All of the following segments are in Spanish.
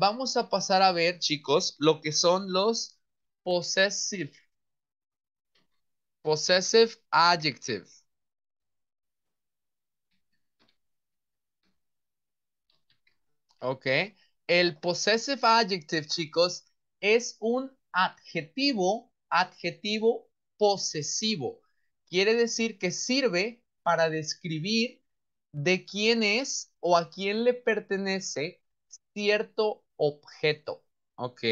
vamos a pasar a ver, chicos, lo que son los possessive. Possessive adjective. Ok. El possessive adjective, chicos, es un adjetivo, adjetivo posesivo. Quiere decir que sirve para describir de quién es o a quién le pertenece cierto objeto, ¿ok?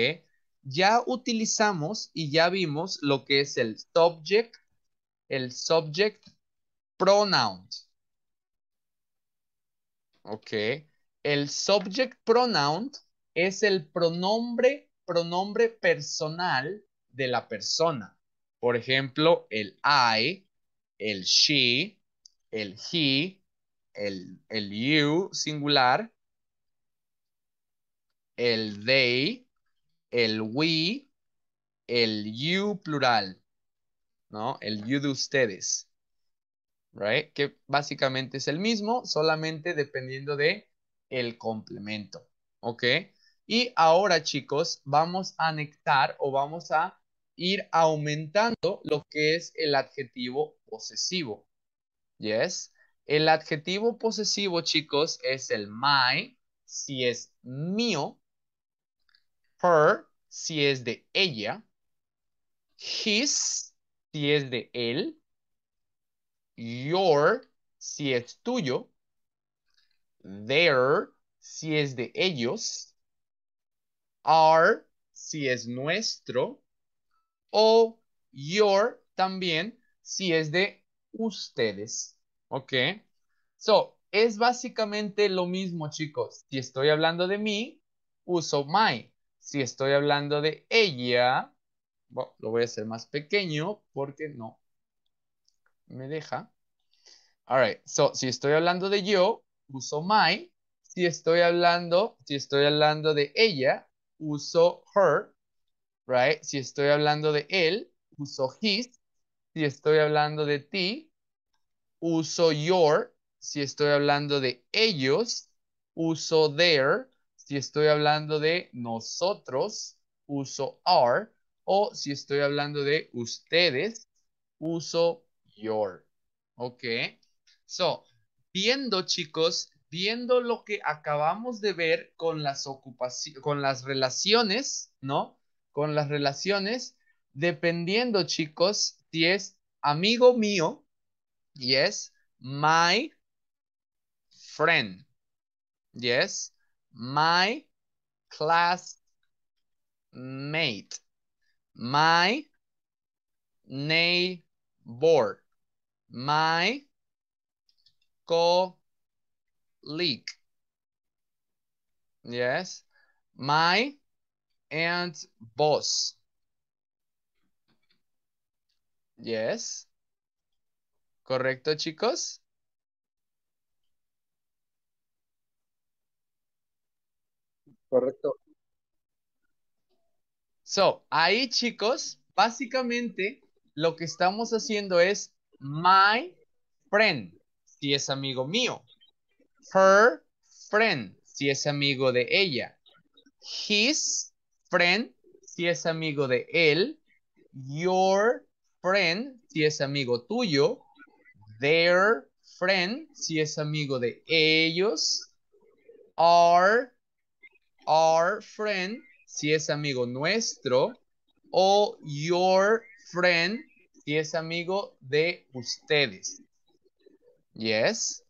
Ya utilizamos y ya vimos lo que es el subject, el subject pronoun. ¿Ok? El subject pronoun es el pronombre, pronombre personal de la persona. Por ejemplo, el I, el she, el he, el, el you singular el they, el we, el you plural, ¿no? El you de ustedes, right? Que básicamente es el mismo, solamente dependiendo de el complemento, ¿ok? Y ahora, chicos, vamos a anectar o vamos a ir aumentando lo que es el adjetivo posesivo. ¿Yes? El adjetivo posesivo, chicos, es el my, si es mío, Her, si es de ella. His, si es de él. Your, si es tuyo. Their, si es de ellos. Our, si es nuestro. O your, también, si es de ustedes. ¿Ok? So, es básicamente lo mismo, chicos. Si estoy hablando de mí, uso my. Si estoy hablando de ella, lo voy a hacer más pequeño porque no me deja. All so si estoy hablando de yo, uso my. Si estoy hablando, si estoy hablando de ella, uso her, right? Si estoy hablando de él, uso his. Si estoy hablando de ti, uso your. Si estoy hablando de ellos, uso their si estoy hablando de nosotros, uso our, o si estoy hablando de ustedes, uso your. Ok. So, viendo, chicos, viendo lo que acabamos de ver con las con las relaciones, ¿no? Con las relaciones, dependiendo, chicos, si es amigo mío, yes, my friend, yes, my classmate, my neighbor, my colleague. Yes, my and boss. Yes. ¿Correcto, chicos? Correcto. So, ahí chicos, básicamente lo que estamos haciendo es my friend, si es amigo mío. Her friend, si es amigo de ella. His friend, si es amigo de él. Your friend, si es amigo tuyo. Their friend, si es amigo de ellos. Our our friend, si es amigo nuestro, o your friend, si es amigo de ustedes. Yes.